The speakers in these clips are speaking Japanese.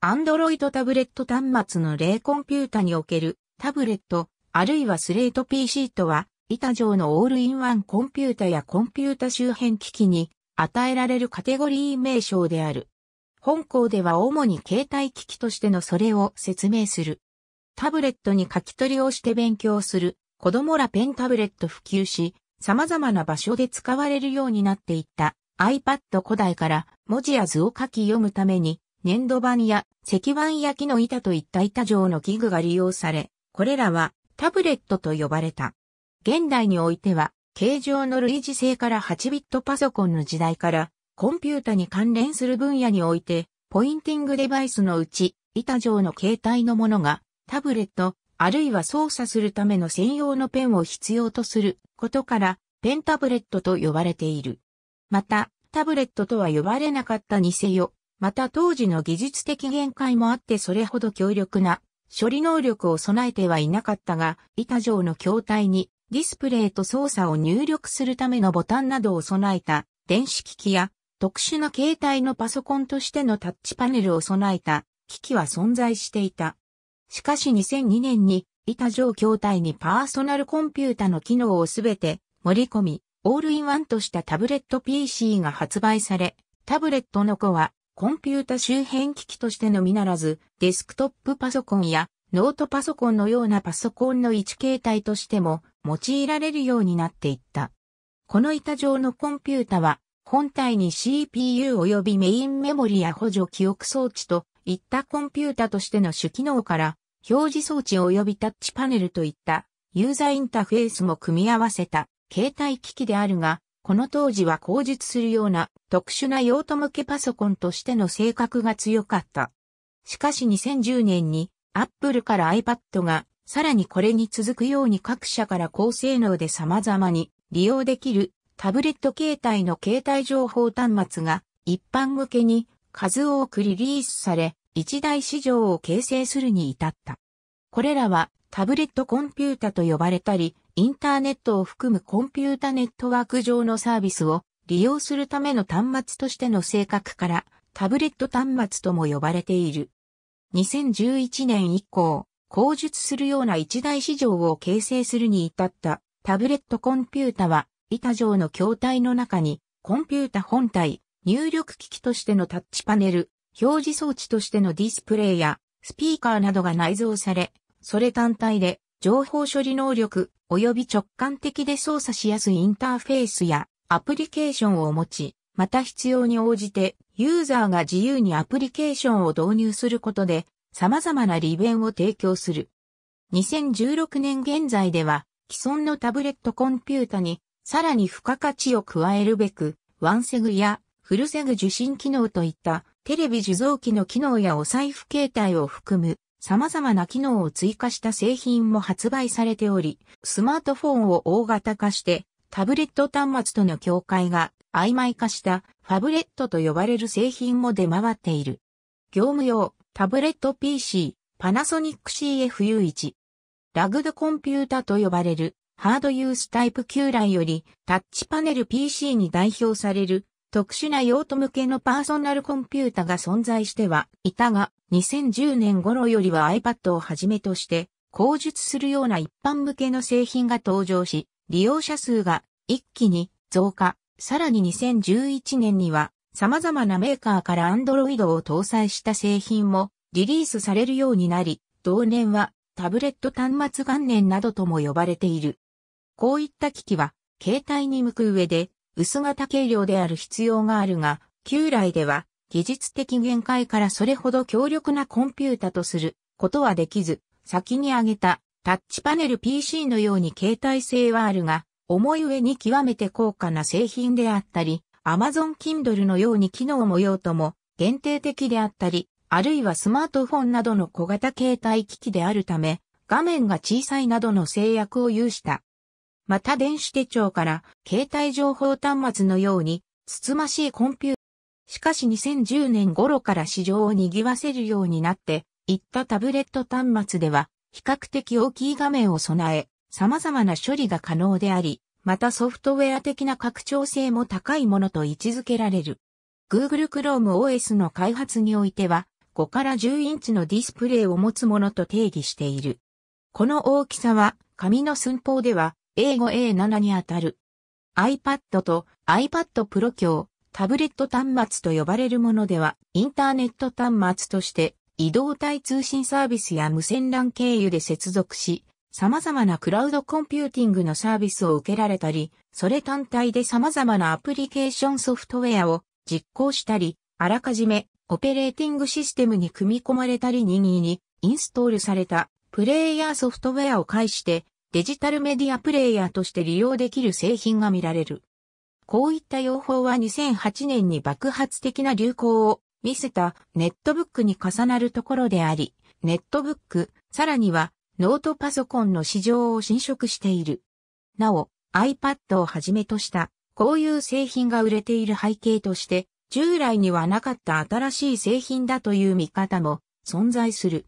アンドロイドタブレット端末の例コンピュータにおけるタブレット、あるいはスレート PC とは、板上のオールインワンコンピュータやコンピュータ周辺機器に与えられるカテゴリー名称である。本校では主に携帯機器としてのそれを説明する。タブレットに書き取りをして勉強する子供らペンタブレット普及し、様々な場所で使われるようになっていった iPad 古代から文字や図を書き読むために粘土板や石板焼きの板といった板状の器具が利用され、これらはタブレットと呼ばれた。現代においては、形状の類似性から8ビットパソコンの時代から、コンピュータに関連する分野において、ポインティングデバイスのうち、板状の形態のものが、タブレット、あるいは操作するための専用のペンを必要とすることから、ペンタブレットと呼ばれている。また、タブレットとは呼ばれなかったにせよ、また当時の技術的限界もあってそれほど強力な処理能力を備えてはいなかったが、板状の筐体にディスプレイと操作を入力するためのボタンなどを備えた電子機器や特殊な携帯のパソコンとしてのタッチパネルを備えた機器は存在していた。しかし2002年に板状筐体にパーソナルコンピュータの機能をすべて盛り込み、オールインワンとしたタブレット PC が発売され、タブレットの子はコンピュータ周辺機器としてのみならず、デスクトップパソコンやノートパソコンのようなパソコンの位置形態としても用いられるようになっていった。この板状のコンピュータは、本体に CPU 及びメインメモリや補助記憶装置といったコンピュータとしての主機能から、表示装置及びタッチパネルといったユーザーインターフェースも組み合わせた携帯機器であるが、この当時は口述するような特殊な用途向けパソコンとしての性格が強かった。しかし2010年に Apple から iPad がさらにこれに続くように各社から高性能で様々に利用できるタブレット携帯の携帯情報端末が一般向けに数多くリリースされ一大市場を形成するに至った。これらはタブレットコンピュータと呼ばれたりインターネットを含むコンピュータネットワーク上のサービスを利用するための端末としての性格からタブレット端末とも呼ばれている。2011年以降、工述するような一大市場を形成するに至ったタブレットコンピュータは板状の筐体の中にコンピュータ本体、入力機器としてのタッチパネル、表示装置としてのディスプレイやスピーカーなどが内蔵され、それ単体で情報処理能力及び直感的で操作しやすいインターフェースやアプリケーションを持ち、また必要に応じてユーザーが自由にアプリケーションを導入することで様々な利便を提供する。2016年現在では既存のタブレットコンピュータにさらに付加価値を加えるべく、ワンセグやフルセグ受信機能といったテレビ受像機の機能やお財布形態を含む様々な機能を追加した製品も発売されており、スマートフォンを大型化してタブレット端末との境界が曖昧化したファブレットと呼ばれる製品も出回っている。業務用タブレット PC パナソニック CFU1 ラグドコンピュータと呼ばれるハードユースタイプ旧来よりタッチパネル PC に代表される特殊な用途向けのパーソナルコンピュータが存在してはいたが、2010年頃よりは iPad をはじめとして、口述するような一般向けの製品が登場し、利用者数が一気に増加。さらに2011年には、様々なメーカーから Android を搭載した製品もリリースされるようになり、同年はタブレット端末元年などとも呼ばれている。こういった機器は、携帯に向く上で、薄型軽量である必要があるが、旧来では技術的限界からそれほど強力なコンピュータとすることはできず、先に挙げたタッチパネル PC のように携帯性はあるが、重い上に極めて高価な製品であったり、Amazon Kindle のように機能も用途も限定的であったり、あるいはスマートフォンなどの小型携帯機器であるため、画面が小さいなどの制約を有したまた電子手帳から携帯情報端末のように、つつましいコンピュータしかし2010年頃から市場を賑わせるようになって、いったタブレット端末では、比較的大きい画面を備え、様々な処理が可能であり、またソフトウェア的な拡張性も高いものと位置づけられる。Google Chrome OS の開発においては、5から10インチのディスプレイを持つものと定義している。この大きさは、紙の寸法では英語 A7 にあたる。iPad と iPad Pro 強、タブレット端末と呼ばれるものでは、インターネット端末として移動体通信サービスや無線 LAN 経由で接続し、様々なクラウドコンピューティングのサービスを受けられたり、それ単体で様々なアプリケーションソフトウェアを実行したり、あらかじめオペレーティングシステムに組み込まれたり任意にインストールされたプレイヤーソフトウェアを介してデジタルメディアプレイヤーとして利用できる製品が見られる。こういった用法は2008年に爆発的な流行を見せたネットブックに重なるところであり、ネットブック、さらにはノートパソコンの市場を侵食している。なお、iPad をはじめとしたこういう製品が売れている背景として、従来にはなかった新しい製品だという見方も存在する。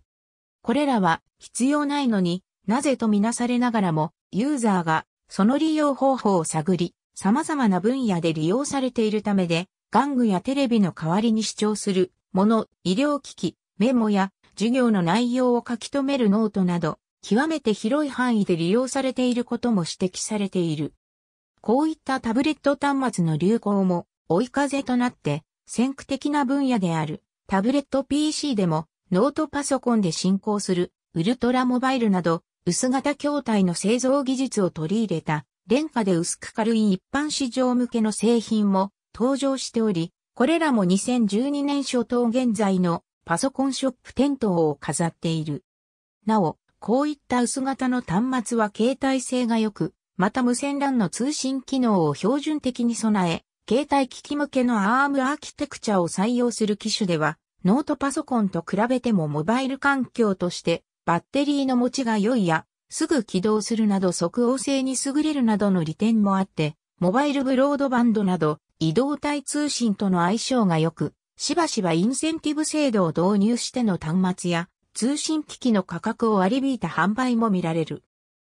これらは必要ないのになぜとみなされながらも、ユーザーがその利用方法を探り、様々な分野で利用されているためで、玩具やテレビの代わりに視聴するもの、医療機器、メモや授業の内容を書き留めるノートなど、極めて広い範囲で利用されていることも指摘されている。こういったタブレット端末の流行も追い風となって、先駆的な分野であるタブレット PC でもノートパソコンで進行するウルトラモバイルなど薄型筐体の製造技術を取り入れた、廉価で薄く軽い一般市場向けの製品も登場しており、これらも2012年初頭現在のパソコンショップ店頭を飾っている。なお、こういった薄型の端末は携帯性が良く、また無線 LAN の通信機能を標準的に備え、携帯機器向けの ARM アーキテクチャを採用する機種では、ノートパソコンと比べてもモバイル環境としてバッテリーの持ちが良いや、すぐ起動するなど即応性に優れるなどの利点もあって、モバイルブロードバンドなど移動体通信との相性が良く、しばしばインセンティブ制度を導入しての端末や通信機器の価格を割り引いた販売も見られる。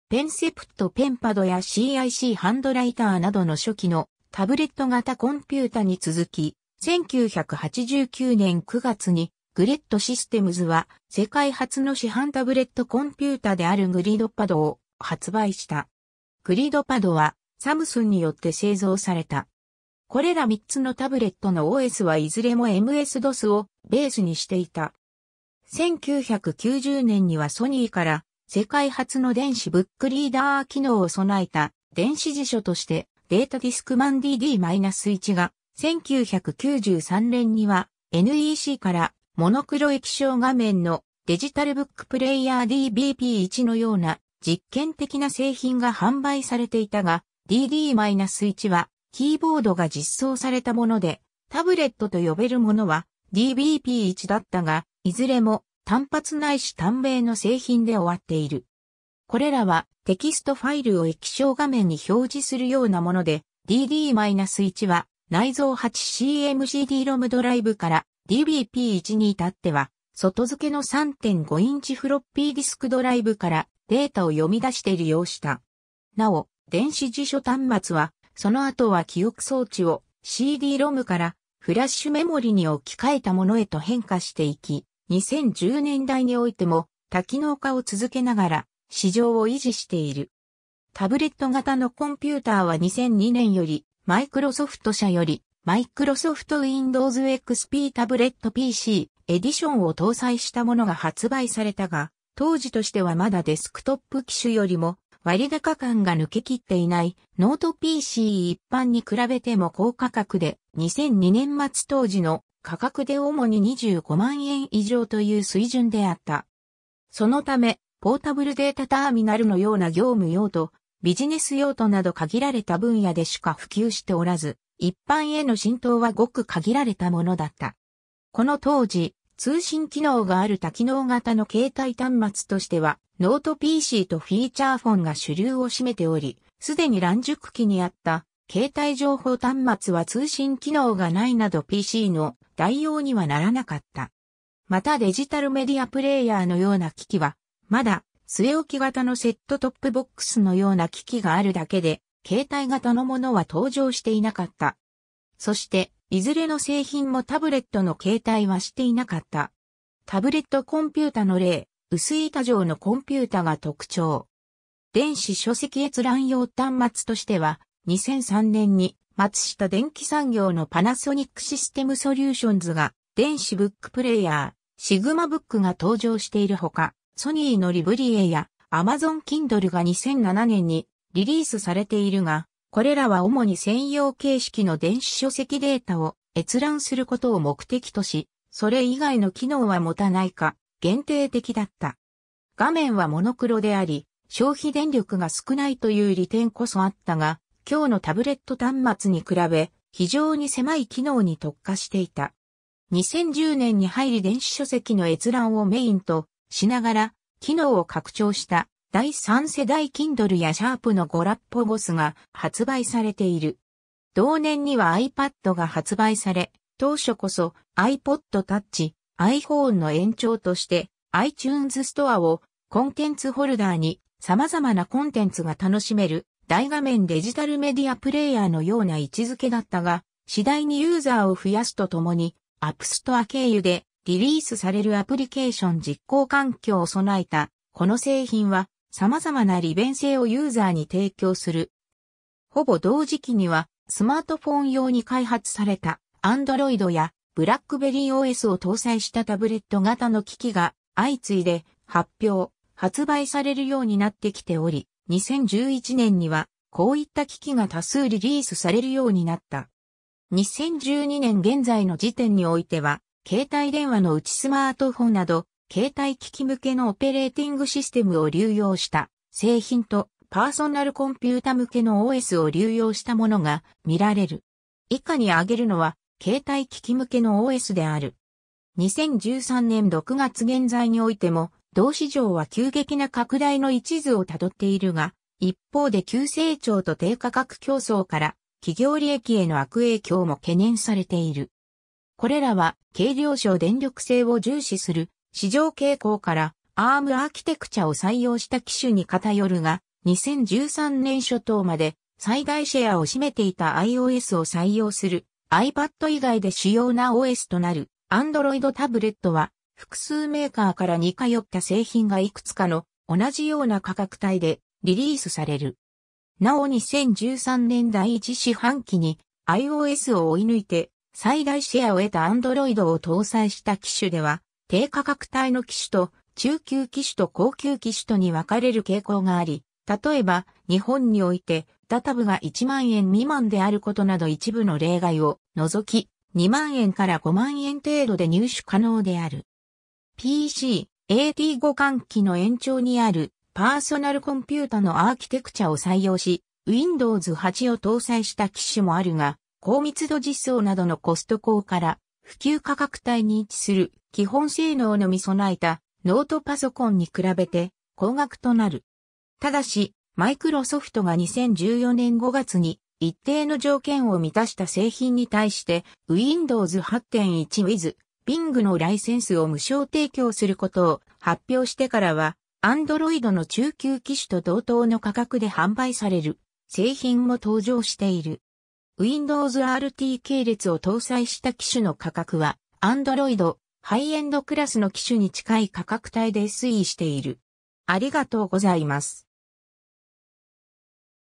ペンセプトペンパドや CIC ハンドライターなどの初期のタブレット型コンピュータに続き、1989年9月にグレットシステムズは世界初の市販タブレットコンピュータであるグリードパドを発売した。グリードパドはサムスンによって製造された。これら3つのタブレットの OS はいずれも MS-DOS をベースにしていた。1990年にはソニーから世界初の電子ブックリーダー機能を備えた電子辞書としてデータディスクマン DD-1 が1993年には NEC からモノクロ液晶画面のデジタルブックプレイヤー DBP1 のような実験的な製品が販売されていたが DD-1 はキーボードが実装されたものでタブレットと呼べるものは DBP1 だったがいずれも単発ないし単米の製品で終わっている。これらはテキストファイルを液晶画面に表示するようなもので DD-1 は内蔵 8CMCD ロムドライブから DBP1 に至っては、外付けの3.5インチフロッピーディスクドライブからデータを読み出して利用した。なお、電子辞書端末は、その後は記憶装置を CD-ROM からフラッシュメモリに置き換えたものへと変化していき、2010年代においても多機能化を続けながら市場を維持している。タブレット型のコンピューターは2002年よりマイクロソフト社よりマイクロソフト Windows XP タブレット PC エディションを搭載したものが発売されたが、当時としてはまだデスクトップ機種よりも割高感が抜け切っていないノート PC 一般に比べても高価格で2002年末当時の価格で主に25万円以上という水準であった。そのため、ポータブルデータターミナルのような業務用途、ビジネス用途など限られた分野でしか普及しておらず、一般への浸透はごく限られたものだった。この当時、通信機能がある多機能型の携帯端末としては、ノート PC とフィーチャーフォンが主流を占めており、すでに乱熟期にあった携帯情報端末は通信機能がないなど PC の代用にはならなかった。またデジタルメディアプレイヤーのような機器は、まだ据え置き型のセットトップボックスのような機器があるだけで、携帯型のものは登場していなかった。そして、いずれの製品もタブレットの携帯はしていなかった。タブレットコンピュータの例、薄い板状のコンピュータが特徴。電子書籍閲覧用端末としては、2003年に松下電機産業のパナソニックシステムソリューションズが電子ブックプレイヤー、シグマブックが登場しているほか、ソニーのリブリエやアマゾンキンドルが2007年にリリースされているが、これらは主に専用形式の電子書籍データを閲覧することを目的とし、それ以外の機能は持たないか、限定的だった。画面はモノクロであり、消費電力が少ないという利点こそあったが、今日のタブレット端末に比べ、非常に狭い機能に特化していた。2010年に入り電子書籍の閲覧をメインとしながら、機能を拡張した第3世代 Kindle やシャープのゴラッポゴスが発売されている。同年には iPad が発売され、当初こそ iPod Touch、iPhone の延長として iTunes ストアをコンテンツホルダーに様々なコンテンツが楽しめる大画面デジタルメディアプレイヤーのような位置づけだったが、次第にユーザーを増やすとともに、アップストア経由でリリースされるアプリケーション実行環境を備えた、この製品は様々な利便性をユーザーに提供する。ほぼ同時期にはスマートフォン用に開発された Android や BlackberryOS を搭載したタブレット型の機器が相次いで発表、発売されるようになってきており、2011年にはこういった機器が多数リリースされるようになった。2012年現在の時点においては、携帯電話の内スマートフォンなど携帯機器向けのオペレーティングシステムを流用した製品とパーソナルコンピュータ向けの OS を流用したものが見られる。以下に挙げるのは携帯機器向けの OS である。2013年6月現在においても同市場は急激な拡大の一途をたどっているが、一方で急成長と低価格競争から企業利益への悪影響も懸念されている。これらは軽量省電力性を重視する市場傾向から ARM アーキテクチャを採用した機種に偏るが、2013年初頭まで最大シェアを占めていた iOS を採用する iPad 以外で主要な OS となる Android タブレットは複数メーカーから似通った製品がいくつかの同じような価格帯でリリースされる。なお2013年第1四半期に iOS を追い抜いて最大シェアを得た Android を搭載した機種では低価格帯の機種と中級機種と高級機種とに分かれる傾向があり、例えば日本においてダタブが1万円未満であることなど一部の例外を除き、2万円から5万円程度で入手可能である。PC、AT 互換機の延長にあるパーソナルコンピュータのアーキテクチャを採用し、Windows 8を搭載した機種もあるが、高密度実装などのコスト高から普及価格帯に位置する基本性能のみ備えたノートパソコンに比べて高額となる。ただし、マイクロソフトが2014年5月に一定の条件を満たした製品に対して Windows 8.1 with Bing のライセンスを無償提供することを発表してからは Android の中級機種と同等の価格で販売される製品も登場している。Windows RT 系列を搭載した機種の価格は Android ハイエンドクラスの機種に近い価格帯で推移している。ありがとうございます。